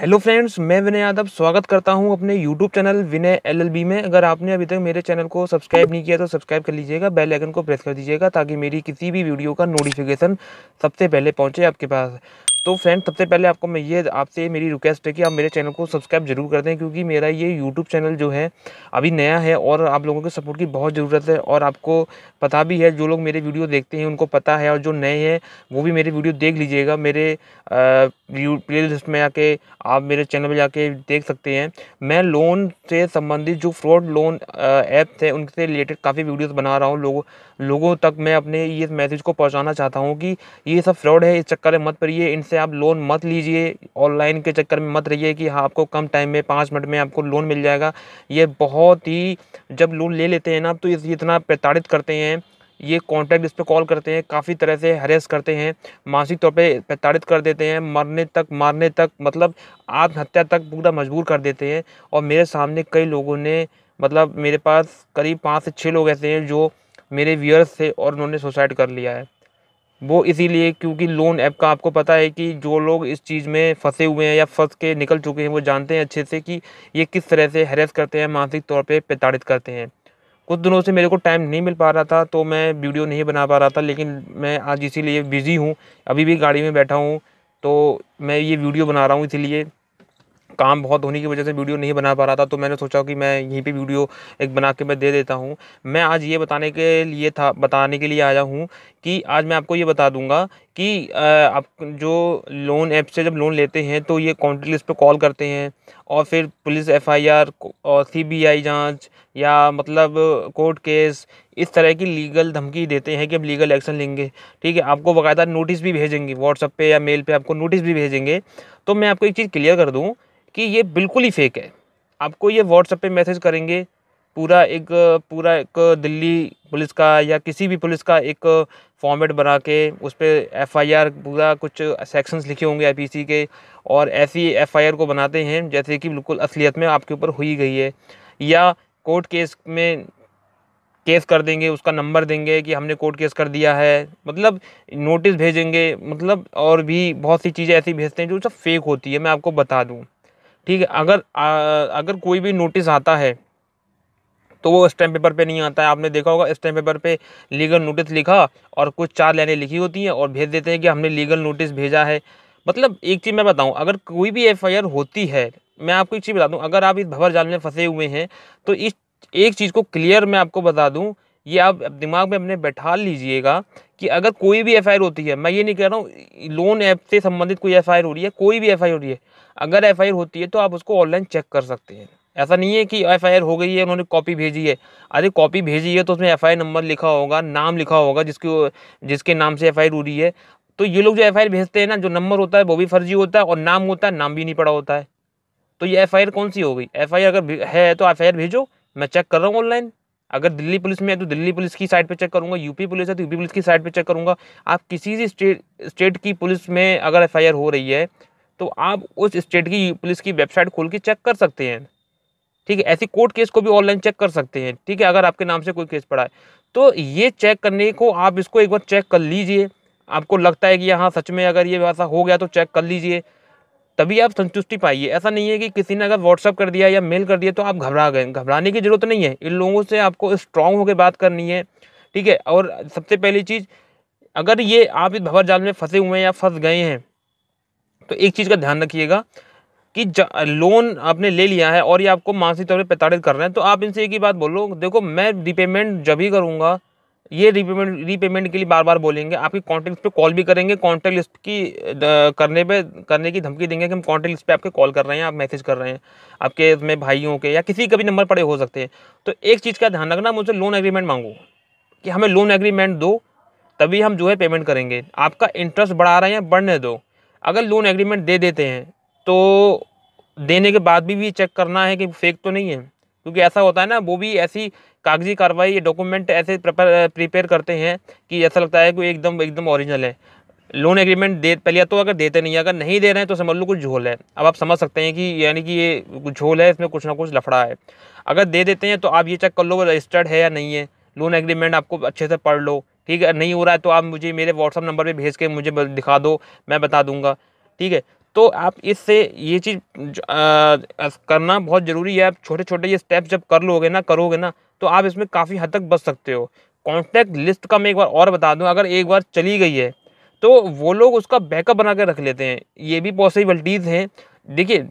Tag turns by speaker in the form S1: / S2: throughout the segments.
S1: hello friends मैं विनय यादव स्वागत करता हूं अपने यूट्यूब चैनल विनय एलएलबी में अगर आपने अभी तक मेरे चैनल को सब्सक्राइब नहीं किया तो सब्सक्राइब कर लीजिएगा बेल आइकन को प्रेस कर दीजिएगा ताकि मेरी किसी भी वीडियो का नोटिफिकेशन सबसे पहले पहुंचे आपके पास तो फ्रेंड सबसे पहले आपको मैं ये आपसे मेरी रिक्वेस्ट है कि आप मेरे चैनल को सब्सक्राइब जरूर कर दें क्योंकि मेरा ये यूट्यूब चैनल जो है अभी नया है और आप लोगों के सपोर्ट की बहुत ज़रूरत है और आपको पता भी है जो लोग मेरे वीडियो देखते हैं उनको पता है और जो नए हैं वो भी मेरे वीडियो देख लीजिएगा मेरे आ, व्यू प्ले लिस्ट में आके आप मेरे चैनल में जाके देख सकते हैं मैं लोन से संबंधित जो फ्रॉड लोन ऐप्स हैं उनसे रिलेटेड काफ़ी वीडियोस बना रहा हूँ लोगों लोगों तक मैं अपने ये मैसेज को पहुँचाना चाहता हूँ कि ये सब फ्रॉड है इस चक्कर में मत पड़िए इनसे आप लोन मत लीजिए ऑनलाइन के चक्कर में मत रहिए कि हाँ आपको कम टाइम में पाँच मिनट में आपको लोन मिल जाएगा ये बहुत ही जब लोन ले लेते हैं ना तो इतना प्रताड़ित करते हैं ये कॉन्टैक्ट इस पर कॉल करते हैं काफ़ी तरह से हरेस करते हैं मानसिक तौर पर प्रताड़ित कर देते हैं मरने तक मारने तक मतलब आत्महत्या तक पूरा मजबूर कर देते हैं और मेरे सामने कई लोगों ने मतलब मेरे पास करीब पाँच से छः लोग ऐसे हैं जो मेरे व्यूअर्स थे और उन्होंने सुसाइड कर लिया है वो इसीलिए क्योंकि लोन ऐप का आपको पता है कि जो लोग इस चीज़ में फंसे हुए हैं या फंस के निकल चुके हैं वो जानते हैं अच्छे से कि ये किस तरह से हरेस करते हैं मानसिक तौर पे प्रताड़ित करते हैं कुछ दिनों से मेरे को टाइम नहीं मिल पा रहा था तो मैं वीडियो नहीं बना पा रहा था लेकिन मैं आज इसीलिए बिज़ी हूँ अभी भी गाड़ी में बैठा हूँ तो मैं ये वीडियो बना रहा हूँ इसीलिए काम बहुत होने की वजह से वीडियो नहीं बना पा रहा था तो मैंने सोचा कि मैं यहीं पे वीडियो एक बना के मैं दे देता हूँ मैं आज ये बताने के लिए था बताने के लिए आया हूँ कि आज मैं आपको ये बता दूंगा कि आप जो लोन ऐप से जब लोन लेते हैं तो ये कॉन्टेक्ट लिस्ट पर कॉल करते हैं और फिर पुलिस एफआईआर और सीबीआई जांच या मतलब कोर्ट केस इस तरह की लीगल धमकी देते हैं कि हम लीगल एक्शन लेंगे ठीक है आपको बाकायदा नोटिस भी भेजेंगे व्हाट्सअप पे या मेल पे आपको नोटिस भी भेजेंगे तो मैं आपको एक चीज़ क्लियर कर दूँ कि ये बिल्कुल ही फेक है आपको ये व्हाट्सएप पे मैसेज करेंगे पूरा एक पूरा एक दिल्ली पुलिस का या किसी भी पुलिस का एक फॉर्मेट बना के उस पर एफ पूरा कुछ सेक्शंस लिखे होंगे आई के और ऐसी एफ को बनाते हैं जैसे कि बिल्कुल असलियत में आपके ऊपर हुई गई है या कोर्ट केस में केस कर देंगे उसका नंबर देंगे कि हमने कोर्ट केस कर दिया है मतलब नोटिस भेजेंगे मतलब और भी बहुत सी चीज़ें ऐसी भेजते हैं जो सब फेक होती है मैं आपको बता दूँ ठीक है अगर आ, अगर कोई भी नोटिस आता है तो वो स्टैम्प पेपर पे नहीं आता है आपने देखा होगा स्टैम्प पेपर पे लीगल नोटिस लिखा और कुछ चार लाइनें लिखी होती हैं और भेज देते हैं कि हमने लीगल नोटिस भेजा है मतलब एक चीज़ मैं बताऊं अगर कोई भी एफआईआर होती है मैं आपको एक चीज़ बता दूं अगर आप इस भवर जाल में फंसे हुए हैं तो इस एक चीज़ को क्लियर मैं आपको बता दूँ ये आप दिमाग में अपने बैठा लीजिएगा कि अगर कोई भी एफ होती है मैं ये नहीं कह रहा हूँ लोन ऐप से संबंधित कोई एफ हो रही है कोई भी एफ हो रही है अगर एफ होती है तो आप उसको ऑनलाइन चेक कर सकते हैं ऐसा नहीं है कि एफ हो गई है उन्होंने कॉपी भेजी है अरे कॉपी भेजी है तो उसमें एफ नंबर लिखा होगा नाम लिखा होगा जिसके जिसके नाम से एफ हो रही है तो ये लोग जो एफ भेजते हैं ना जो नंबर होता है वो भी फर्जी होता है और नाम होता है नाम भी नहीं पड़ा होता है तो ये एफ कौन सी हो गई एफ अगर है तो एफ भेजो मैं चेक कर रहा हूँ ऑनलाइन अगर दिल्ली पुलिस में है तो दिल्ली पुलिस की साइड पे चेक करूंगा यूपी पुलिस है तो यूपी पुलिस की साइड पे चेक करूंगा आप किसी भी स्टेट स्टेट की पुलिस में अगर एफ हो रही है तो आप उस स्टेट की पुलिस की वेबसाइट खोल के चेक कर सकते हैं ठीक है ऐसी कोर्ट केस को भी ऑनलाइन चेक कर सकते हैं ठीक है अगर आपके नाम से कोई केस पड़ा है तो ये चेक करने को आप इसको एक बार चेक कर लीजिए आपको लगता है कि हाँ सच में अगर ये वैसा हो गया तो चेक कर लीजिए तभी आप संतुष्टि पाइए ऐसा नहीं है कि किसी ने अगर व्हाट्सअप कर दिया या मेल कर दिया तो आप घबरा गए घबराने की जरूरत नहीं है इन लोगों से आपको स्ट्रांग होकर बात करनी है ठीक है और सबसे पहली चीज़ अगर ये आप इस भवर जाल में फंसे हुए हैं या फंस गए हैं तो एक चीज़ का ध्यान रखिएगा कि लोन आपने ले लिया है और ये आपको मानसिक तौर पर प्रताड़ित कर रहे हैं तो आप इनसे एक ही बात बोलो देखो मैं रिपेमेंट जब ही करूँगा ये रीपेमेंट रीपेमेंट के लिए बार बार बोलेंगे आपकी कॉन्टैक्ट लिस्ट पर कॉल भी करेंगे कॉन्टैक्ट लिस्ट की करने पे करने की धमकी देंगे कि हम कॉन्टैक्ट लिस्ट पे आपके कॉल कर रहे हैं आप मैसेज कर रहे हैं आपके में भाइयों के या किसी का भी नंबर पड़े हो सकते हैं तो एक चीज़ का ध्यान रखना मुझे लोन एग्रीमेंट मांगो कि हमें लोन एग्रीमेंट दो तभी हम जो है पेमेंट करेंगे आपका इंटरेस्ट बढ़ा रहे हैं बढ़ने दो अगर लोन एग्रीमेंट दे देते हैं तो देने के बाद भी भी चेक करना है कि फेक तो नहीं है क्योंकि ऐसा होता है ना वो भी ऐसी कागजी कार्रवाई ये डॉक्यूमेंट ऐसे प्रिपेयर करते हैं कि ऐसा लगता है कि एकदम एकदम ओरिजिनल है लोन एग्रीमेंट दे पहले तो अगर देते नहीं अगर नहीं दे रहे हैं तो समझ लो कुछ झोल है अब आप समझ सकते हैं कि यानी कि ये झोल है इसमें कुछ ना कुछ लफड़ा है अगर दे देते हैं तो आप ये चेक कर लो रजिस्टर्ड है या नहीं है लोन एग्रीमेंट आपको अच्छे से पढ़ लो ठीक है नहीं हो रहा है तो आप मुझे मेरे व्हाट्सअप नंबर पर भेज के मुझे दिखा दो मैं बता दूंगा ठीक है तो आप इससे ये चीज़ करना बहुत ज़रूरी है आप छोटे छोटे ये स्टेप जब कर लोगे ना करोगे ना तो आप इसमें काफ़ी हद तक बच सकते हो कॉन्टैक्ट लिस्ट का मैं एक बार और बता दूँ अगर एक बार चली गई है तो वो लोग उसका बैकअप बना कर रख लेते हैं ये भी पॉसिबिलिटीज़ हैं देखिए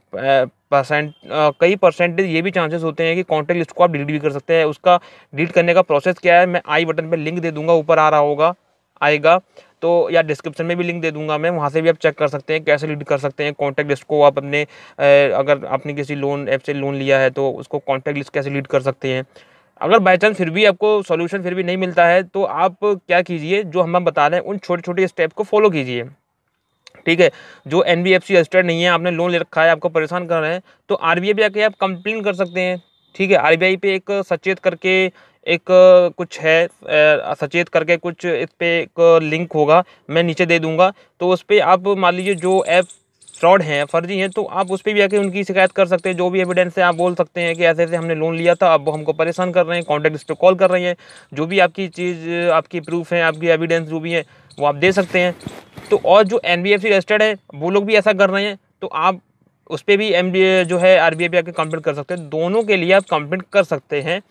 S1: परसेंट कई परसेंटेज ये भी चांसेस होते हैं कि कॉन्टैक्ट लिस्ट को आप डिलीट भी कर सकते हैं उसका डिलीट करने का प्रोसेस क्या है मैं आई बटन पर लिंक दे दूंगा ऊपर आ रहा होगा आएगा तो या डिस्क्रिप्शन में भी लिंक दे दूंगा मैं वहाँ से भी आप चेक कर सकते हैं कैसे लीड कर सकते हैं कॉन्टैक्ट लिस्ट को आप अपने अगर आपने किसी लोन ऐप से लोन लिया है तो उसको कॉन्टैक्ट लिस्ट कैसे लीड कर सकते हैं अगर बाई चांस फिर भी आपको सॉल्यूशन फिर भी नहीं मिलता है तो आप क्या कीजिए जो हम बता रहे हैं उन छोटे छोटे स्टेप को फॉलो कीजिए ठीक है जो N B F C registered नहीं है आपने लोन ले रखा है आपको परेशान कर रहे हैं तो आर बी आई पर आके आप कंप्लेन कर सकते हैं ठीक है आर बी आई पर एक सचेत करके एक कुछ है सचेत करके कुछ इस पर एक लिंक होगा मैं नीचे दे दूंगा तो उस पर आप मान लीजिए जो ऐप फ्रॉड हैं फर्जी हैं तो आप उस पर भी आके उनकी शिकायत कर सकते हैं जो भी एविडेंस है आप बोल सकते हैं कि ऐसे ऐसे हमने लोन लिया था अब वो हमको परेशान कर रहे हैं कॉन्टैक्ट इस पर कॉल कर रहे हैं जो भी आपकी चीज़ आपकी प्रूफ है आपकी एविडेंस जो भी है वो आप दे सकते हैं तो और जो N B F C registered है वो लोग भी ऐसा कर रहे हैं तो आप उस पर भी एम बी जो है आर बी आई पे आके कंप्लेंट कर सकते हैं दोनों के लिए आप कंप्लेंट कर सकते हैं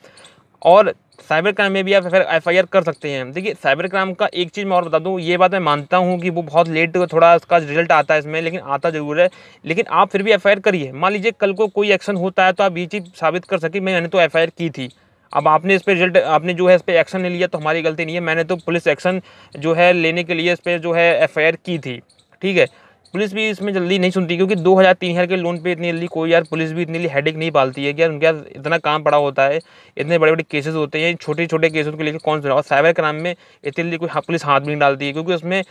S1: और साइबर क्राइम में भी आप अगर एफ कर सकते हैं देखिए साइबर क्राइम का एक चीज़ मैं और बता दूँ ये बात मैं मानता हूँ कि वो बहुत लेट थोड़ा उसका रिजल्ट आता है इसमें लेकिन आता ज़रूर है लेकिन आप फिर भी एफ करिए मान लीजिए कल को कोई एक्शन होता है तो आप ये चीज़ साबित कर सके मैंने तो एफ की थी अब आपने इस पर रिजल्ट आपने जो है इस पर एक्शन ले लिया तो हमारी गलती नहीं है मैंने तो पुलिस एक्शन जो है लेने के लिए इस पर जो है एफ की थी ठीक है पुलिस भी इसमें जल्दी नहीं सुनती क्योंकि दो हज़ार तीन हज़ार के लोन पे इतनी जल्दी कोई यार पुलिस भी इतनी जल्दी हेडेक नहीं पालती है कि यार उनके यार इतना काम पड़ा होता है इतने बड़े बड़े केसेस होते हैं छोटे छोटे केसेस को लेकर कौन सुना और साइबर क्राइम में इतनी जल्दी कोई हाँ, पुलिस हाथ भी नहीं डालती है क्योंकि उसमें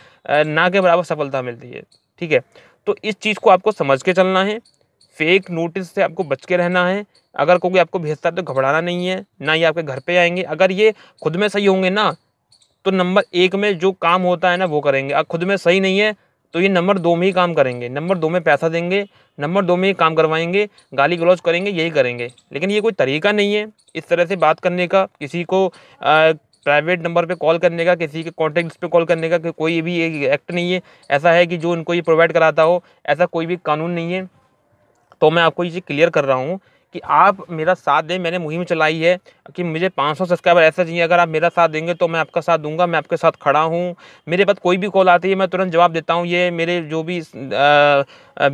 S1: ना के बराबर सफलता मिलती है ठीक है तो इस चीज़ को आपको समझ के चलना है फेक नोटिस से आपको बच के रहना है अगर कोई आपको भेजता है तो घबराना नहीं है ना ये आपके घर पर आएंगे अगर ये खुद में सही होंगे ना तो नंबर एक में जो काम होता है ना वो करेंगे अगर खुद में सही नहीं है तो ये नंबर दो में ही काम करेंगे नंबर दो में पैसा देंगे नंबर दो में ही काम करवाएंगे गाली गलौज करेंगे यही करेंगे लेकिन ये कोई तरीका नहीं है इस तरह से बात करने का किसी को प्राइवेट नंबर पे कॉल करने का किसी के कॉन्टैक्ट पे कॉल करने का कोई भी एक एक्ट नहीं है ऐसा है कि जो उनको ये प्रोवाइड कराता हो ऐसा कोई भी कानून नहीं है तो मैं आपको ये क्लियर कर रहा हूँ कि आप मेरा साथ दें मैंने मुहिम चलाई है कि मुझे 500 सब्सक्राइबर ऐसा चाहिए अगर आप मेरा साथ देंगे तो मैं आपका साथ दूंगा मैं आपके साथ खड़ा हूँ मेरे पास कोई भी कॉल आती है मैं तुरंत जवाब देता हूँ ये मेरे जो भी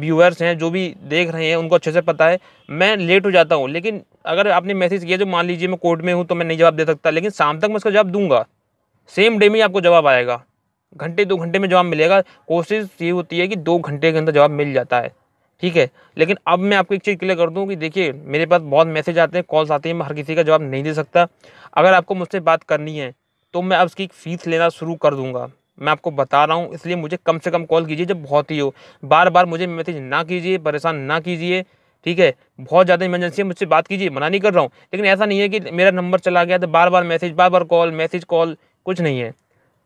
S1: व्यूअर्स हैं जो भी देख रहे हैं उनको अच्छे से पता है मैं लेट हो जाता हूँ लेकिन अगर आपने मैसेज किया जो मान लीजिए मैं कोर्ट में हूँ तो मैं नहीं जवाब दे सकता लेकिन शाम तक मैं उसका जवाब दूंगा सेम डे में आपको जवाब आएगा घंटे दो घंटे में जवाब मिलेगा कोशिश ये होती है कि दो घंटे के अंदर जवाब मिल जाता है ठीक है लेकिन अब मैं आपको एक चीज़ क्लियर कर दूँ कि देखिए मेरे पास बहुत मैसेज आते हैं कॉल्स आते हैं मैं हर किसी का जवाब नहीं दे सकता अगर आपको मुझसे बात करनी है तो मैं अब उसकी फ़ीस लेना शुरू कर दूँगा मैं आपको बता रहा हूँ इसलिए मुझे कम से कम कॉल कीजिए जब बहुत ही हो बार बार मुझे मैसेज ना कीजिए परेशान ना कीजिए ठीक है बहुत ज़्यादा इमरजेंसी है मुझसे बात कीजिए मना नहीं कर रहा हूँ लेकिन ऐसा नहीं है कि मेरा नंबर चला गया तो बार बार मैसेज बार बार कॉल मैसेज कॉल कुछ नहीं है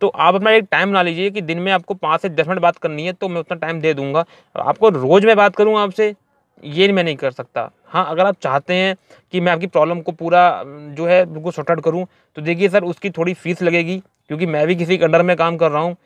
S1: तो आप अपना एक टाइम बना लीजिए कि दिन में आपको पाँच से दस मिनट बात करनी है तो मैं उतना टाइम दे दूँगा आपको रोज़ मैं बात करूँगा आपसे ये मैं नहीं कर सकता हाँ अगर आप चाहते हैं कि मैं आपकी प्रॉब्लम को पूरा जो है बिल्कुल शॉर्ट आउट करूँ तो देखिए सर उसकी थोड़ी फ़ीस लगेगी क्योंकि मैं भी किसी के अंडर में काम कर रहा हूँ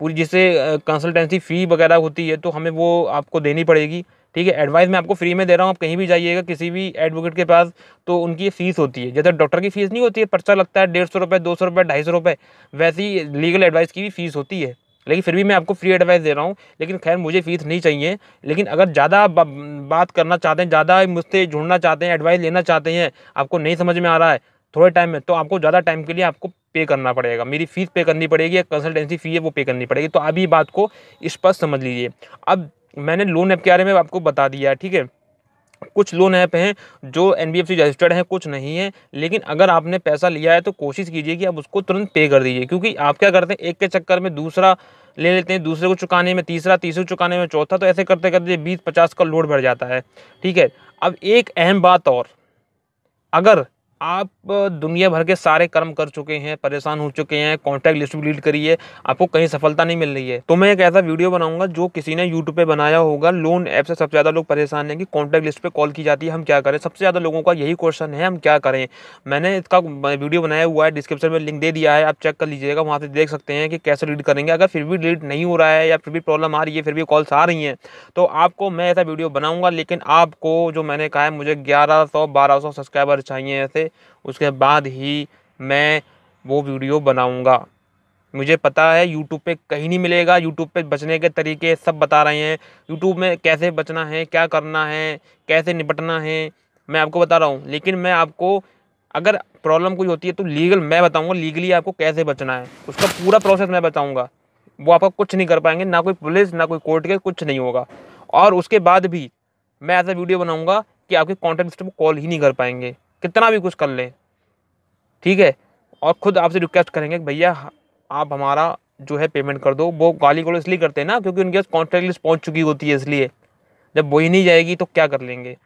S1: पूरी जिससे कंसल्टेंसी फ़ी वगैरह होती है तो हमें वो आपको देनी पड़ेगी ठीक है एडवाइस मैं आपको फ्री में दे रहा हूँ आप कहीं भी जाइएगा किसी भी एडवोकेट के पास तो उनकी फीस होती है जैसे डॉक्टर की फीस नहीं होती है पर्चा लगता है डेढ़ सौ रुपये दो सौ रुपये ढाई सौ रुपये वैसी लीगल एडवाइस की भी फीस होती है लेकिन फिर भी मैं आपको फ्री एडवाइस दे रहा हूँ लेकिन खैर मुझे फीस नहीं चाहिए लेकिन अगर ज़्यादा बात करना चाहते हैं ज़्यादा मुझसे जुड़ना चाहते हैं एडवाइस लेना चाहते हैं आपको नहीं समझ में आ रहा है थोड़े टाइम में तो आपको ज़्यादा टाइम के लिए आपको पे करना पड़ेगा मेरी फ़ीस पे करनी पड़ेगी या कंसल्टेंसी फ़ी है वो पे करनी पड़ेगी तो आप ये बात को स्पष्ट समझ लीजिए अब मैंने लोन ऐप के बारे में आपको बता दिया है ठीक है कुछ लोन ऐप हैं जो N B F C registered हैं कुछ नहीं है लेकिन अगर आपने पैसा लिया है तो कोशिश कीजिए कि आप उसको तुरंत पे कर दीजिए क्योंकि आप क्या करते हैं एक के चक्कर में दूसरा ले लेते हैं दूसरे को चुकाने में तीसरा तीसरे को चुकाने में चौथा तो ऐसे करते करते बीस पचास का लोड बढ़ जाता है ठीक है अब एक अहम बात और अगर आप दुनिया भर के सारे कर्म कर चुके हैं परेशान हो चुके हैं कॉन्टैक्ट लिस्ट भी लीड करी है आपको कहीं सफलता नहीं मिल रही है तो मैं एक ऐसा वीडियो बनाऊंगा जो किसी ने यूट्यूब पे बनाया होगा लोन ऐप से सबसे ज़्यादा लोग परेशान हैं कि कॉन्टैक्ट लिस्ट पे कॉल की जाती है हम क्या करें सबसे ज़्यादा लोगों का यही क्वेश्चन है हम क्या करें मैंने इसका वीडियो बनाया हुआ है डिस्क्रिप्शन में लिंक दे दिया है आप चेक कर लीजिएगा वहाँ से देख सकते हैं कि कैसे डिलीट करेंगे अगर फिर भी डिलीट नहीं हो रहा है या फिर भी प्रॉब्लम आ रही है फिर भी कॉल्स आ रही हैं तो आपको मैं ऐसा वीडियो बनाऊँगा लेकिन आपको जो मैंने कहा है मुझे ग्यारह सौ सब्सक्राइबर चाहिए ऐसे उसके बाद ही मैं वो वीडियो बनाऊंगा मुझे पता है यूट्यूब पे कहीं नहीं मिलेगा यूट्यूब पे बचने के तरीके सब बता रहे हैं यूट्यूब में कैसे बचना है क्या करना है कैसे निपटना है मैं आपको बता रहा हूँ लेकिन मैं आपको अगर प्रॉब्लम कोई होती है तो लीगल मैं बताऊँगा लीगली आपको कैसे बचना है उसका पूरा प्रोसेस मैं बताऊँगा वो आपका कुछ नहीं कर पाएंगे ना कोई पुलिस ना कोई कोर्ट के कुछ नहीं होगा और उसके बाद भी मैं ऐसा वीडियो बनाऊँगा कि आपके कॉन्टैक्ट सिस्टम कॉल ही नहीं कर पाएंगे कितना भी कुछ कर ले ठीक है और ख़ुद आपसे रिक्वेस्ट करेंगे भैया आप हमारा जो है पेमेंट कर दो वो गाली गलो इसलिए करते हैं ना क्योंकि उनके पास कॉन्ट्रैक्ट लिस्ट पहुँच चुकी होती है इसलिए जब वही नहीं जाएगी तो क्या कर लेंगे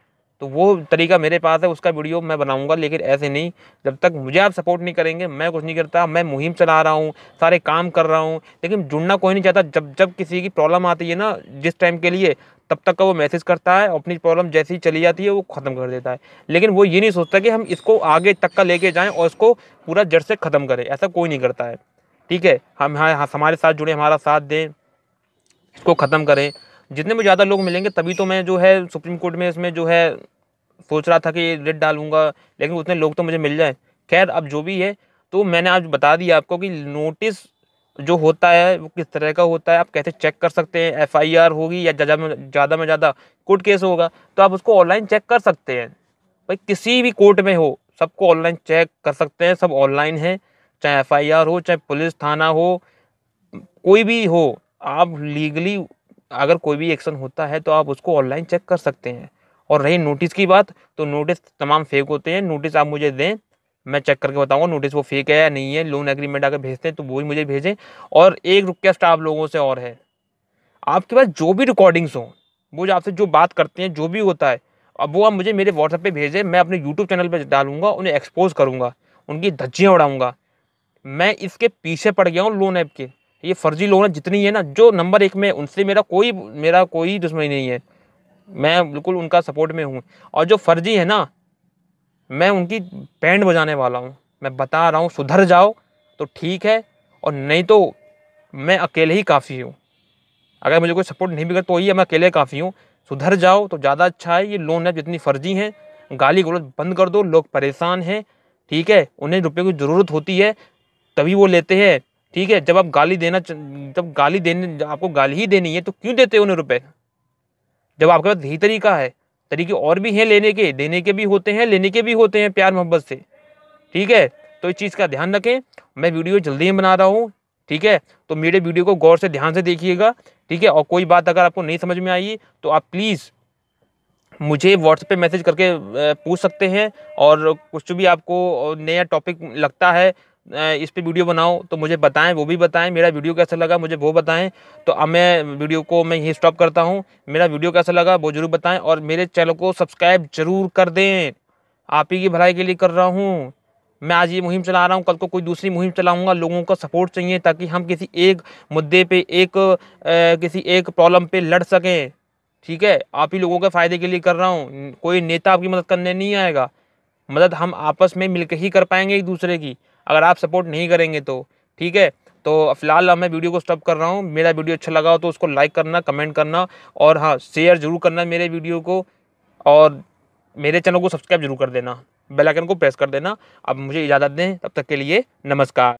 S1: तो वो तरीका मेरे पास है उसका वीडियो मैं बनाऊंगा लेकिन ऐसे नहीं जब तक मुझे आप सपोर्ट नहीं करेंगे मैं कुछ नहीं करता मैं मुहिम चला रहा हूँ सारे काम कर रहा हूँ लेकिन जुड़ना कोई नहीं चाहता जब जब किसी की प्रॉब्लम आती है ना जिस टाइम के लिए तब तक का वो मैसेज करता है अपनी प्रॉब्लम जैसी चली जाती है वो ख़त्म कर देता है लेकिन वो ये नहीं सोचता कि हम इसको आगे तक का लेके जाएँ और इसको पूरा जड़ से ख़त्म करें ऐसा कोई नहीं करता है ठीक है हम हाँ, हाँ हमारे साथ जुड़े हमारा साथ दें इसको ख़त्म करें जितने भी ज़्यादा लोग मिलेंगे तभी तो मैं जो है सुप्रीम कोर्ट में इसमें जो है सोच रहा था कि रेट डालूंगा लेकिन उतने लोग तो मुझे मिल जाए खैर अब जो भी है तो मैंने आज बता दिया आपको कि नोटिस जो होता है वो किस तरह का होता है आप कैसे चेक कर सकते हैं एफआईआर होगी या ज़्यादा ज़्यादा में ज़्यादा कोर्ट केस होगा तो आप उसको ऑनलाइन चेक कर सकते हैं भाई किसी भी कोर्ट में हो सबको ऑनलाइन चेक कर सकते हैं सब ऑनलाइन है चाहे एफआईआर हो चाहे पुलिस थाना हो कोई भी हो आप लीगली अगर कोई भी एक्शन होता है तो आप उसको ऑनलाइन चेक कर सकते हैं और रही नोटिस की बात तो नोटिस तमाम फेक होते हैं नोटिस आप मुझे दें मैं चेक करके बताऊंगा नोटिस वो फेक है या नहीं है लोन एग्रीमेंट अगर भेजते हैं तो वो भी मुझे भेजें और एक रिक्वेस्ट आप लोगों से और है आपके पास जो भी रिकॉर्डिंग्स हों वो जो आपसे जो बात करते हैं जो भी होता है अब वो आप मुझे मेरे व्हाट्सएप पे भेजें मैं अपने यूट्यूब चैनल पर डालूंगा उन्हें एक्सपोज करूँगा उनकी धज्जियाँ उड़ाऊँगा मैं इसके पीछे पड़ गया हूँ लोन ऐप के ये फर्जी लोन जितनी है ना जो नंबर एक में उनसे मेरा कोई मेरा कोई दुश्मनी नहीं है मैं बिल्कुल उनका सपोर्ट में हूँ और जो फर्जी है ना मैं उनकी बैंड बजाने वाला हूँ मैं बता रहा हूँ सुधर जाओ तो ठीक है और नहीं तो मैं अकेले ही काफ़ी हूँ अगर मुझे कोई सपोर्ट नहीं भी तो तो ही मैं अकेले काफ़ी हूँ सुधर जाओ तो ज़्यादा अच्छा है ये लोन है जितनी फर्जी हैं गाली गलोज बंद कर दो लोग परेशान हैं ठीक है उन्हें रुपये की ज़रूरत होती है तभी वो लेते हैं ठीक है जब आप गाली देना जब गाली देने आपको गाली ही देनी है तो क्यों देते हो उन्हें रुपये जब आपके पास यही तरीका है तरीके और भी हैं लेने के देने के भी होते हैं लेने के भी होते हैं प्यार मोहब्बत से ठीक है तो इस चीज़ का ध्यान रखें मैं वीडियो जल्दी ही बना रहा हूँ ठीक है तो मेरे वीडियो को गौर से ध्यान से देखिएगा ठीक है और कोई बात अगर आपको नहीं समझ में आई तो आप प्लीज़ मुझे व्हाट्सएप पे मैसेज करके पूछ सकते हैं और कुछ भी आपको नया टॉपिक लगता है इस पर वीडियो बनाओ तो मुझे बताएं वो भी बताएं मेरा वीडियो कैसा लगा मुझे वो बताएं तो अब मैं वीडियो को मैं यहीं स्टॉप करता हूँ मेरा वीडियो कैसा लगा वो ज़रूर बताएं और मेरे चैनल को सब्सक्राइब ज़रूर कर दें आप ही की भलाई के लिए कर रहा हूँ मैं आज ये मुहिम चला रहा हूँ कल को कोई दूसरी मुहिम चलाऊँगा लोगों का सपोर्ट चाहिए ताकि हम किसी एक मुद्दे पर एक ए, किसी एक प्रॉब्लम पर लड़ सकें ठीक है आप ही लोगों के फ़ायदे के लिए कर रहा हूँ कोई नेता आपकी मदद करने नहीं आएगा मदद हम आपस में मिल ही कर पाएंगे एक दूसरे की अगर आप सपोर्ट नहीं करेंगे तो ठीक है तो फिलहाल मैं वीडियो को स्टॉप कर रहा हूँ मेरा वीडियो अच्छा लगा हो तो उसको लाइक करना कमेंट करना और हाँ शेयर ज़रूर करना मेरे वीडियो को और मेरे चैनल को सब्सक्राइब जरूर कर देना बेल आइकन को प्रेस कर देना अब मुझे इजाज़त दें तब तक के लिए नमस्कार